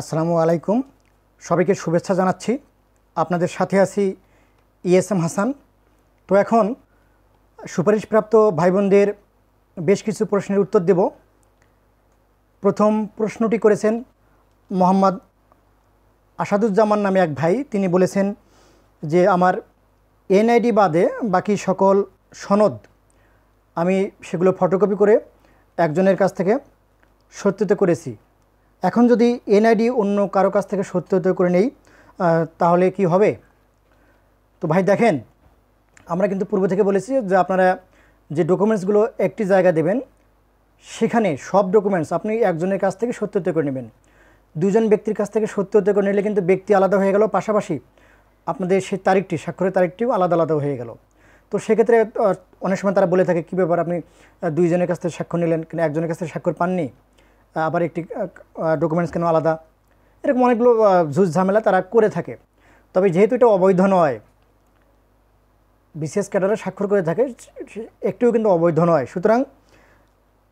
আসসালামু আলাইকুম সবাইকে শুভেচ্ছা জানাচ্ছি আপনাদের সাথে আছি ইএসএম হাসান তো এখন সুপারিশপ্রাপ্ত ভাই বোনদের বেশ কিছু প্রশ্নের উত্তর দেব প্রথম প্রশ্নটি করেছেন মোহাম্মদ আসাদুজ্জামান নামে এক ভাই তিনি বলেছেন যে আমার এনআইডি বাদে বাকি সকল সনদ আমি সেগুলো ফটোকপি করে একজনের কাছ থেকে সত্যিত করেছি এখন যদি এনআইডি অন্য কারো কাছ থেকে সত্যত করে নেই তাহলে কি হবে তো ভাই দেখেন আমরা কিন্তু পূর্ব থেকে বলেছি যে আপনারা যে ডকুমেন্টসগুলো একটি জায়গা দেবেন সেখানে সব ডকুমেন্টস আপনি একজনের কাছ থেকে সত্যত করে নেবেন দুজন ব্যক্তির কাছ থেকে সত্যত করে নিলে কিন্তু ব্যক্তি আলাদা হয়ে গেল পাশাপাশি আপনাদের সেই তারিখটি স্বাক্ষরের তারিখটিও আলাদা আলাদা হয়ে গেল তো সেক্ষেত্রে অনেক সময় তারা বলে থাকে কী ব্যাপার আপনি দুইজনের কাছ থেকে স্বাক্ষর নিলেন কিন্তু একজনের কাছ থেকে স্বাক্ষর পাননি আবার একটি ডকুমেন্টস কেন আলাদা এরকম অনেকগুলো ঝুঁজ ঝামেলা তারা করে থাকে তবে যেহেতু এটা অবৈধ নয় বিসিএস ক্যাডারে স্বাক্ষর করে থাকে একটিও কিন্তু অবৈধ নয় সুতরাং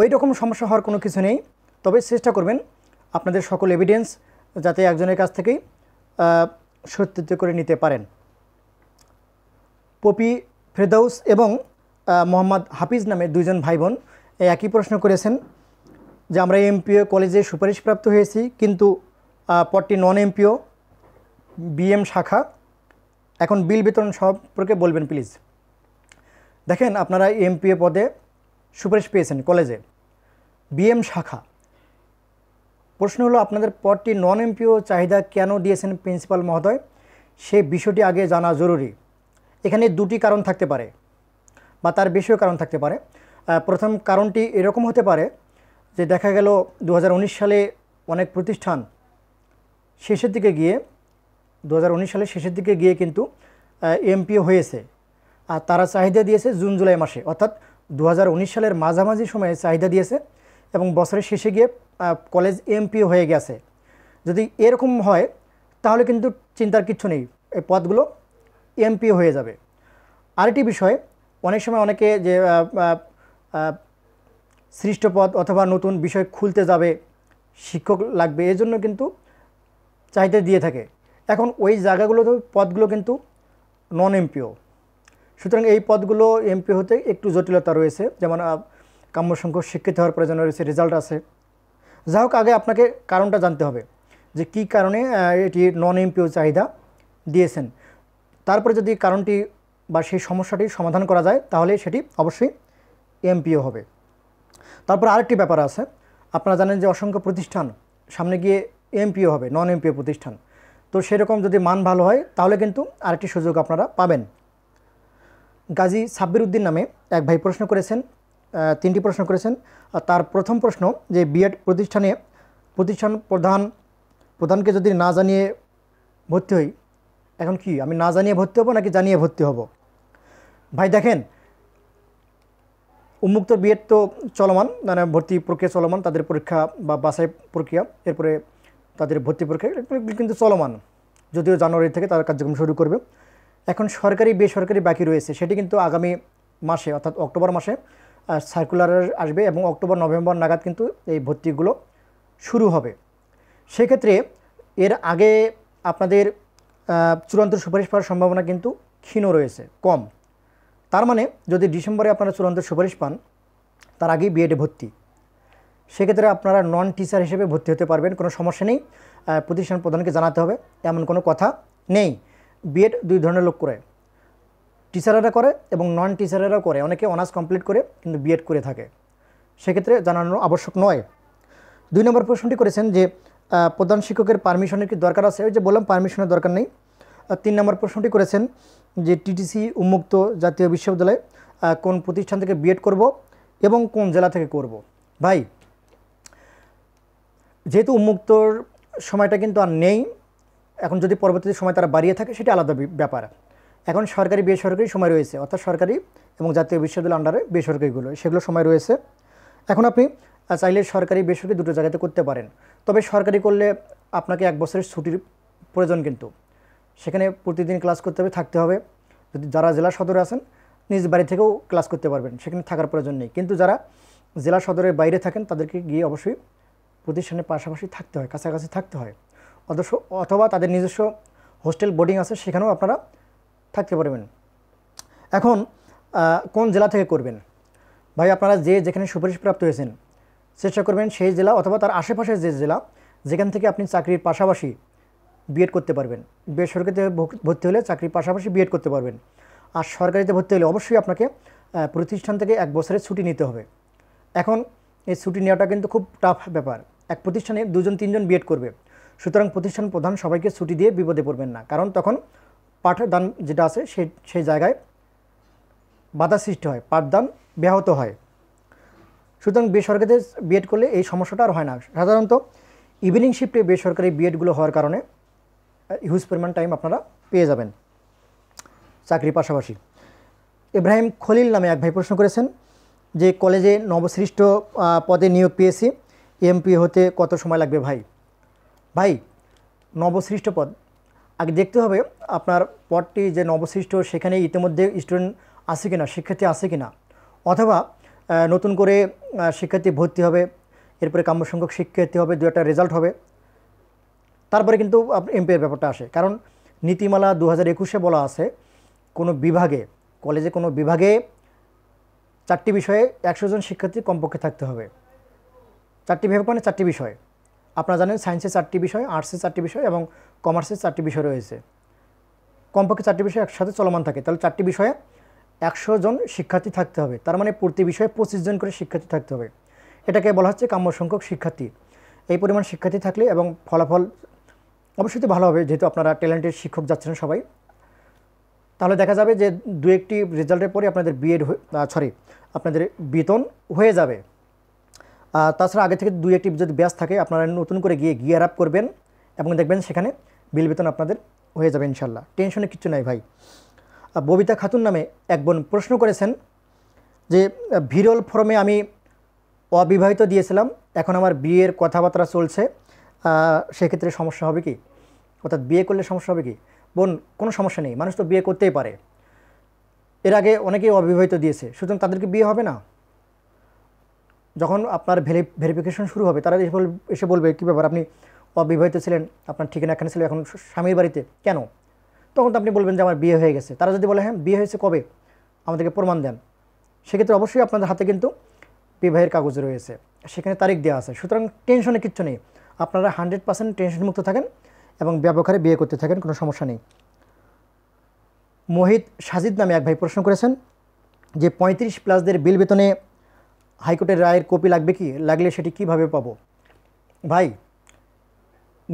ওই রকম সমস্যা হওয়ার কোনো কিছু নেই তবে চেষ্টা করবেন আপনাদের সকল এভিডেন্স যাতে একজনের কাছ থেকেই সত্যিত করে নিতে পারেন পপি ফেরদাউস এবং মোহাম্মদ হাফিজ নামে দুজন ভাই বোন একই প্রশ্ন করেছেন যে আমরা এমপিও কলেজে সুপারিশপ্রাপ্ত হয়েছি কিন্তু পদটি নন এমপিও বিএম শাখা এখন বিল বিতরণ সম্পর্কে বলবেন প্লিজ দেখেন আপনারা এমপিও পদে সুপারিশ পেয়েছেন কলেজে বিএম শাখা প্রশ্ন হলো আপনাদের পদটি নন এমপিও চাহিদা কেন দিয়েছেন প্রিন্সিপাল মহোদয় সে বিষয়টি আগে জানা জরুরি এখানে দুটি কারণ থাকতে পারে বা তার বেশিও কারণ থাকতে পারে প্রথম কারণটি এরকম হতে পারে যে দেখা গেল দু সালে অনেক প্রতিষ্ঠান শেষের দিকে গিয়ে দু সালে শেষের দিকে গিয়ে কিন্তু এমপিও হয়েছে আর তারা চাহিদা দিয়েছে জুন জুলাই মাসে অর্থাৎ দু সালের মাঝামাঝি সময়ে চাহিদা দিয়েছে এবং বছরের শেষে গিয়ে কলেজ এমপিও হয়ে গেছে যদি এরকম হয় তাহলে কিন্তু চিন্তার কিচ্ছু নেই এই পদগুলো এমপিও হয়ে যাবে আরেকটি বিষয় অনেক সময় অনেকে যে সৃষ্ট পদ অথবা নতুন বিষয় খুলতে যাবে শিক্ষক লাগবে এজন্য কিন্তু চাহিদা দিয়ে থাকে এখন ওই জায়গাগুলোতে পদগুলো কিন্তু নন এমপিও সুতরাং এই পদগুলো এমপিও হতে একটু জটিলতা রয়েছে যেমন কাম্য সংখ্যক শিক্ষিত হওয়ার প্রয়োজন রয়েছে রেজাল্ট আছে যা হোক আগে আপনাকে কারণটা জানতে হবে যে কি কারণে এটি নন এমপিও চাহিদা দিয়েছেন তারপরে যদি কারণটি বা সেই সমস্যাটি সমাধান করা যায় তাহলে সেটি অবশ্যই এমপিও হবে তারপর আরেকটি ব্যাপার আছে আপনারা জানেন যে অসংখ্য প্রতিষ্ঠান সামনে গিয়ে এমপিও হবে নন এমপিও প্রতিষ্ঠান তো সেরকম যদি মান ভালো হয় তাহলে কিন্তু আরেকটি সুযোগ আপনারা পাবেন গাজী সাব্বির উদ্দিন নামে এক ভাই প্রশ্ন করেছেন তিনটি প্রশ্ন করেছেন তার প্রথম প্রশ্ন যে বিএড প্রতিষ্ঠানে প্রতিষ্ঠান প্রধান প্রধানকে যদি না জানিয়ে ভর্তি হই এখন কি আমি না জানিয়ে ভর্তি হব নাকি জানিয়ে ভর্তি হব ভাই দেখেন উন্মুক্ত বিয়ের তো চলমান মানে ভর্তি প্রক্রিয়া চলমান তাদের পরীক্ষা বা বাছাই প্রক্রিয়া এরপরে তাদের ভর্তি পরীক্ষা কিন্তু চলমান যদিও জানুয়ারি থেকে তারা কার্যক্রম শুরু করবে এখন সরকারি বেসরকারি বাকি রয়েছে সেটি কিন্তু আগামী মাসে অর্থাৎ অক্টোবর মাসে সার্কুলার আসবে এবং অক্টোবর নভেম্বর নাগাদ কিন্তু এই ভর্তিগুলো শুরু হবে সেক্ষেত্রে এর আগে আপনাদের চূড়ান্ত সুপারিশ পাওয়ার সম্ভাবনা কিন্তু ক্ষীণ রয়েছে কম তার মানে যদি ডিসেম্বরে আপনারা চূড়ান্ত সুপারিশ পান তার আগেই বিএডে ভর্তি সেক্ষেত্রে আপনারা নন টিচার হিসেবে ভর্তি হতে পারবেন কোনো সমস্যা নেই প্রতিষ্ঠান প্রধানকে জানাতে হবে এমন কোনো কথা নেই বিএড দুই ধরনের লোক করে টিচারেরা করে এবং নন টিচারেরাও করে অনেকে অনার্স কমপ্লিট করে কিন্তু বিএড করে থাকে সেক্ষেত্রে জানানো আবশ্যক নয় দুই নম্বর প্রশ্নটি করেছেন যে প্রধান শিক্ষকের পারমিশনের কি দরকার আছে ওই যে বললাম পারমিশনের দরকার নেই তিন নম্বর প্রশ্নটি করেছেন যে টিটিসি উন্মুক্ত জাতীয় বিশ্ববিদ্যালয়ে কোন প্রতিষ্ঠান থেকে বিএড করব এবং কোন জেলা থেকে করব ভাই যেহেতু উন্মুক্তর সময়টা কিন্তু আর নেই এখন যদি পরবর্তীতে সময় তারা বাড়িয়ে থাকে সেটা আলাদা ব্যাপার এখন সরকারি বেসরকারি সময় রয়েছে অর্থাৎ সরকারি এবং জাতীয় বিশ্ববিদ্যালয় আন্ডারে বেসরকারিগুলো সেগুলো সময় রয়েছে এখন আপনি চাইলে সরকারি বেসরকারি দুটো জায়গাতে করতে পারেন তবে সরকারি করলে আপনাকে এক বছরের ছুটির প্রয়োজন কিন্তু সেখানে প্রতিদিন ক্লাস করতে হবে থাকতে হবে যদি যারা জেলা সদরে আছেন নিজ বাড়ি থেকেও ক্লাস করতে পারবেন সেখানে থাকার প্রয়োজন নেই কিন্তু যারা জেলা সদরের বাইরে থাকেন তাদেরকে গিয়ে অবশ্যই প্রতিষ্ঠানের পাশাপাশি থাকতে হয় কাছাকাছি থাকতে হয় অথচ অথবা তাদের নিজস্ব হোস্টেল বোর্ডিং আছে সেখানেও আপনারা থাকতে পারবেন এখন কোন জেলা থেকে করবেন ভাই আপনারা যে যেখানে সুপারিশ প্রাপ্ত হয়েছেন চেষ্টা করবেন সেই জেলা অথবা তার আশেপাশের যে জেলা যেখান থেকে আপনি চাকরির পাশাপাশি বিএড করতে পারবেন বেসরকারিতে ভর্তি হলে চাকরির পাশাপাশি বিএড করতে পারবেন আর সরকারিতে ভর্তি হলে অবশ্যই আপনাকে প্রতিষ্ঠান থেকে এক বছরের ছুটি নিতে হবে এখন এই ছুটি নেওয়াটা কিন্তু খুব টাফ ব্যাপার এক প্রতিষ্ঠানে দুজন তিনজন বিএড করবে সুতরাং প্রতিষ্ঠান প্রধান সবাইকে ছুটি দিয়ে বিপদে পড়বেন না কারণ তখন পাঠদান যেটা আছে সেই সেই জায়গায় বাধা সৃষ্টি হয় পাঠদান ব্যাহত হয় সুতরাং বেসরকারিতে বিএড করলে এই সমস্যাটা আর হয় না সাধারণত ইভিনিং শিফটে বেসরকারি বিএডগুলো হওয়ার কারণে হিউজ পরিমাণ টাইম আপনারা পেয়ে যাবেন চাকরির পাশাপাশি ইব্রাহিম খলিল নামে এক ভাই প্রশ্ন করেছেন যে কলেজে নবসৃষ্ট পদে নিয়োগ পেয়েছি এমপি হতে কত সময় লাগবে ভাই ভাই নবসৃষ্ট পদ আগে দেখতে হবে আপনার পদটি যে নবসৃষ্ট সেখানে ইতিমধ্যে স্টুডেন্ট আছে কিনা শিক্ষার্থী আছে কিনা অথবা নতুন করে শিক্ষার্থী ভর্তি হবে এরপরে কাম্য সংখ্যক শিক্ষার্থী হবে দু একটা রেজাল্ট হবে তারপরে কিন্তু এমপির ব্যাপারটা আসে কারণ নীতিমালা দু হাজার একুশে বলা আছে কোনো বিভাগে কলেজে কোনো বিভাগে চারটি বিষয়ে একশো জন শিক্ষার্থী কমপক্ষে থাকতে হবে চারটি বিভাগ মানে চারটি বিষয় আপনারা জানেন সায়েন্সে চারটি বিষয় আর্টসের চারটি বিষয় এবং কমার্সের চারটি বিষয় রয়েছে কমপক্ষে চারটি বিষয় একসাথে চলমান থাকে তাহলে চারটি বিষয়ে একশো জন শিক্ষার্থী থাকতে হবে তার মানে প্রতি বিষয়ে পঁচিশ জন করে শিক্ষার্থী থাকতে হবে এটাকে বলা হচ্ছে কাম্য সংখ্যক শিক্ষার্থী এই পরিমাণ শিক্ষার্থী থাকলে এবং ফলাফল অবশ্যই ভালো হবে যেহেতু আপনারা ট্যালেন্টেড শিক্ষক যাচ্ছেন সবাই তাহলে দেখা যাবে যে দু একটি রেজাল্টের পরে আপনাদের বিএড সরি আপনাদের বেতন হয়ে যাবে তাছাড়া আগে থেকে দু একটি যদি ব্যাস থাকে আপনারা নতুন করে গিয়ে গিয়ার আপ করবেন এবং দেখবেন সেখানে বিল বেতন আপনাদের হয়ে যাবে ইনশাল্লাহ টেনশনে কিচ্ছু নাই ভাই ববিতা খাতুন নামে এক বোন প্রশ্ন করেছেন যে ভিরল ফর্মে আমি অবিবাহিত দিয়েছিলাম এখন আমার বিয়ের কথাবার্তা চলছে সেক্ষেত্রে সমস্যা হবে কি অর্থাৎ বিয়ে করলে সমস্যা হবে কি বোন কোনো সমস্যা নেই মানুষ তো বিয়ে করতেই পারে এর আগে অনেকেই অবিবাহিত দিয়েছে সুতরাং তাদেরকে বিয়ে হবে না যখন আপনার ভেরিফিকেশন শুরু হবে তারা এসে এসে বলবে কী ব্যাপার আপনি অবিবাহিত ছিলেন আপনার ঠিকানা এখানে ছিল এখন স্বামীর বাড়িতে কেন তখন তো আপনি বলবেন যে আমার বিয়ে হয়ে গেছে তারা যদি বলে হ্যাঁ বিয়ে হয়েছে কবে আমাদেরকে প্রমাণ দেন সেক্ষেত্রে অবশ্যই আপনাদের হাতে কিন্তু বিবাহের কাগজ রয়েছে সেখানে তারিখ দেওয়া আছে সুতরাং টেনশনে কিচ্ছু নেই আপনারা হান্ড্রেড পার্সেন্ট টেনশনমুক্ত থাকেন এবং ব্যবহারে বিয়ে করতে থাকেন কোনো সমস্যা নেই মোহিত সাজিদ নামে এক ভাই প্রশ্ন করেছেন যে পঁয়ত্রিশ প্লাসদের বিল বেতনে হাইকোর্টের রায়ের কপি লাগবে কি লাগলে সেটি কিভাবে পাব ভাই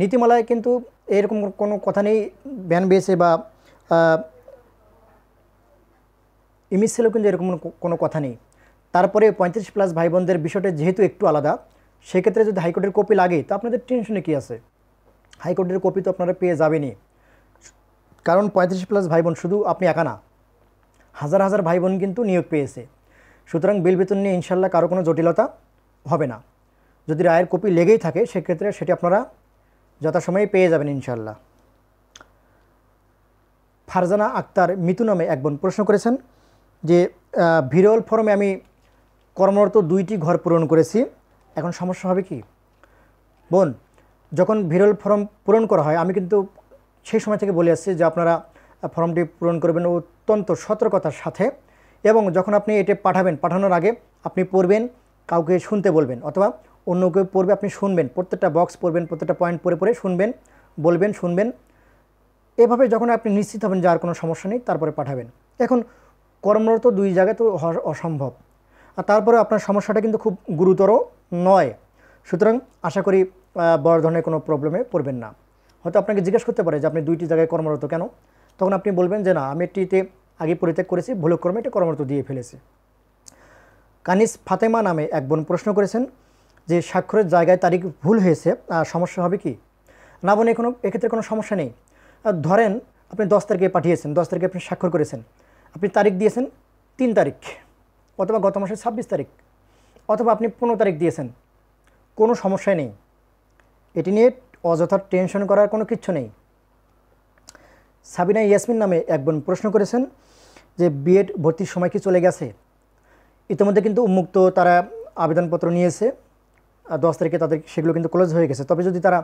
নীতিমালায় কিন্তু এরকম কোনো কথা নেই ব্যান বেসে বা ইমিসেলও কিন্তু এরকম কোনো কথা নেই তারপরে পঁয়ত্রিশ প্লাস ভাই বোনদের বিষয়টা যেহেতু একটু আলাদা সেক্ষেত্রে যদি হাইকোর্টের কপি লাগে তো আপনাদের টেনশনে কী আছে হাইকোর্টের কপি তো আপনারা পেয়ে যাবেনই কারণ পঁয়ত্রিশ প্লাস ভাই বোন শুধু আপনি একা না হাজার হাজার ভাই বোন কিন্তু নিয়োগ পেয়েছে সুতরাং বিল বেতন নিয়ে ইনশাল্লাহ কারো কোনো জটিলতা হবে না যদি রায়ের কপি লেগেই থাকে সেক্ষেত্রে সেটি আপনারা যথাসময়ে পেয়ে যাবেন ইনশাল্লাহ ফারজানা আক্তার মিতু নামে এক বোন প্রশ্ন করেছেন যে ভিরল ফরমে আমি কর্মরত দুইটি ঘর পূরণ করেছি এখন সমস্যা হবে কি বোন যখন ভিরল ফর্ম পূরণ করা হয় আমি কিন্তু সেই সময় থেকে বলে আসছি যে আপনারা ফর্মটি পূরণ করবেন অত্যন্ত সতর্কতার সাথে এবং যখন আপনি এটি পাঠাবেন পাঠানোর আগে আপনি পড়বেন কাউকে শুনতে বলবেন অথবা অন্য কেউ পড়বে আপনি শুনবেন প্রত্যেকটা বক্স পড়বেন প্রত্যেকটা পয়েন্ট পড়ে পড়ে শুনবেন বলবেন শুনবেন এভাবে যখন আপনি নিশ্চিত হবেন যার কোনো সমস্যা নেই তারপরে পাঠাবেন এখন কর্মরত দুই জায়গায় তো অসম্ভব আর তারপরে আপনার সমস্যাটা কিন্তু খুব গুরুতর নয় সুতরাং আশা করি বড় ধরনের কোনো প্রবলেমে পড়বেন না হয়তো আপনাকে জিজ্ঞেস করতে পারে যে আপনি দুইটি জায়গায় কর্মরত কেন তখন আপনি বলবেন যে না আমি একটিতে আগে পরিত্যাগ করেছি ভুলক্রমে এটা কর্মরত দিয়ে ফেলেছি কানিস ফাতেমা নামে এক বোন প্রশ্ন করেছেন যে স্বাক্ষরের জায়গায় তারিখ ভুল হয়েছে সমস্যা হবে কি না বোন কোনো এক্ষেত্রে কোনো সমস্যা নেই ধরেন আপনি দশ তারিখে পাঠিয়েছেন দশ তারিখে আপনি স্বাক্ষর করেছেন আপনি তারিখ দিয়েছেন তিন তারিখ অথবা গত মাসের ছাব্বিশ তারিখ অথবা আপনি পনেরো তারিখ দিয়েছেন কোনো সমস্যা নেই এটি নিয়ে অযথা টেনশন করার কোনো কিচ্ছু নেই সাবিনা ইয়াসমিন নামে এক বোন প্রশ্ন করেছেন যে বিএড ভর্তির সময় কি চলে গেছে ইতিমধ্যে কিন্তু উন্মুক্ত তারা আবেদনপত্র নিয়েছে দশ তারিখে তাদের সেগুলো কিন্তু ক্লোজ হয়ে গেছে তবে যদি তারা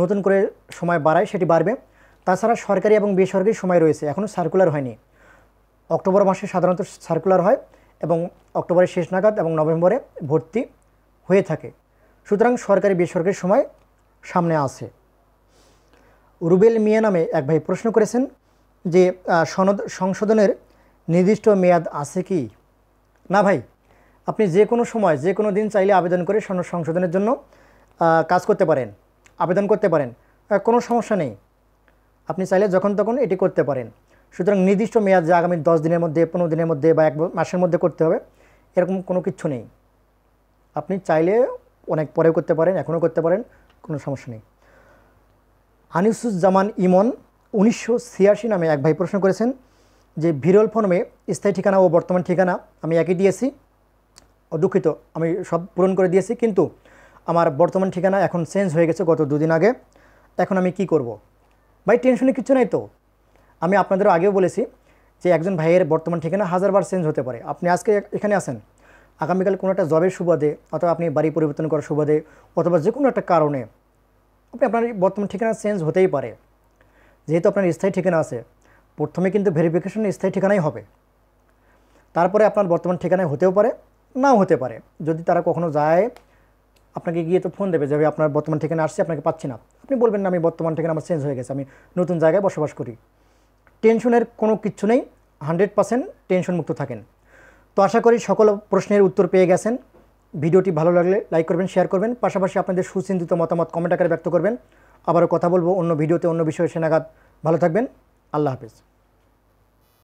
নতুন করে সময় বাড়ায় সেটি বাড়বে তাছাড়া সরকারি এবং বেসরকারি সময় রয়েছে এখনও সার্কুলার হয়নি অক্টোবর মাসে সাধারণত সার্কুলার হয় এবং অক্টোবরের শেষ নাগাদ এবং নভেম্বরে ভর্তি হয়ে থাকে সুতরাং সরকারি বেসরকারি সময় সামনে আছে রুবেল মিয়া নামে এক ভাই প্রশ্ন করেছেন যে সনদ সংশোধনের নির্দিষ্ট মেয়াদ আছে কি না ভাই আপনি যে কোনো সময় যে কোনো দিন চাইলে আবেদন করে সনদ সংশোধনের জন্য কাজ করতে পারেন আবেদন করতে পারেন কোনো সমস্যা নেই আপনি চাইলে যখন তখন এটি করতে পারেন সুতরাং নির্দিষ্ট মেয়াদ যে আগামী দশ দিনের মধ্যে পনেরো দিনের মধ্যে বা এক মাসের মধ্যে করতে হবে এরকম কোনো কিছু নেই আপনি চাইলে অনেক পরেও করতে পারেন এখনও করতে পারেন কোনো সমস্যা নেই আনিসুজ্জামান ইমন উনিশশো নামে এক ভাই প্রশ্ন করেছেন যে ভিরল ফর্মে স্থায়ী ঠিকানা ও বর্তমান ঠিকানা আমি একই দিয়েছি দুঃখিত আমি সব পূরণ করে দিয়েছি কিন্তু আমার বর্তমান ঠিকানা এখন চেঞ্জ হয়ে গেছে গত দুদিন আগে এখন আমি কি করব। ভাই টেনশনে কিছু নাই তো আমি আপনাদেরও আগেও বলেছি যে একজন ভাইয়ের বর্তমান ঠিকানা হাজারবার চেঞ্জ হতে পারে আপনি আজকে এখানে আসেন আগামীকাল কোনো একটা জবের সুবাদে অথবা আপনি বাড়ি পরিবর্তন করার সুবাদে অথবা যে কোনো একটা কারণে আপনি আপনার বর্তমান ঠিকানা চেঞ্জ হতেই পারে যেহেতু আপনার স্থায়ী ঠিকানা আছে প্রথমে কিন্তু ভেরিফিকেশন স্থায়ী ঠিকানাই হবে তারপরে আপনার বর্তমান ঠিকানায় হতেও পারে নাও হতে পারে যদি তারা কখনো যায় আপনাকে গিয়ে তো ফোন দেবে যে আপনার বর্তমান ঠিকানা আসছে আপনাকে পাচ্ছি না আপনি বলবেন না আমি বর্তমান ঠিকানা আমার চেঞ্জ হয়ে গেছে আমি নতুন জায়গায় বসবাস করি টেনশনের কোনো কিচ্ছু নেই হান্ড্রেড পারসেন্ট টেনশন মুক্ত থাকেন তো আশা করি সকল প্রশ্নের উত্তর পেয়ে গেছেন ভিডিওটি ভালো লাগলে লাইক করবেন শেয়ার করবেন পাশাপাশি আপনাদের সুচিন্তিত মতামত কমেন্ট আকারে ব্যক্ত করবেন আবারও কথা বলবো অন্য ভিডিওতে অন্য বিষয়ে সেনাগাদ ভালো থাকবেন আল্লাহ হাফিজ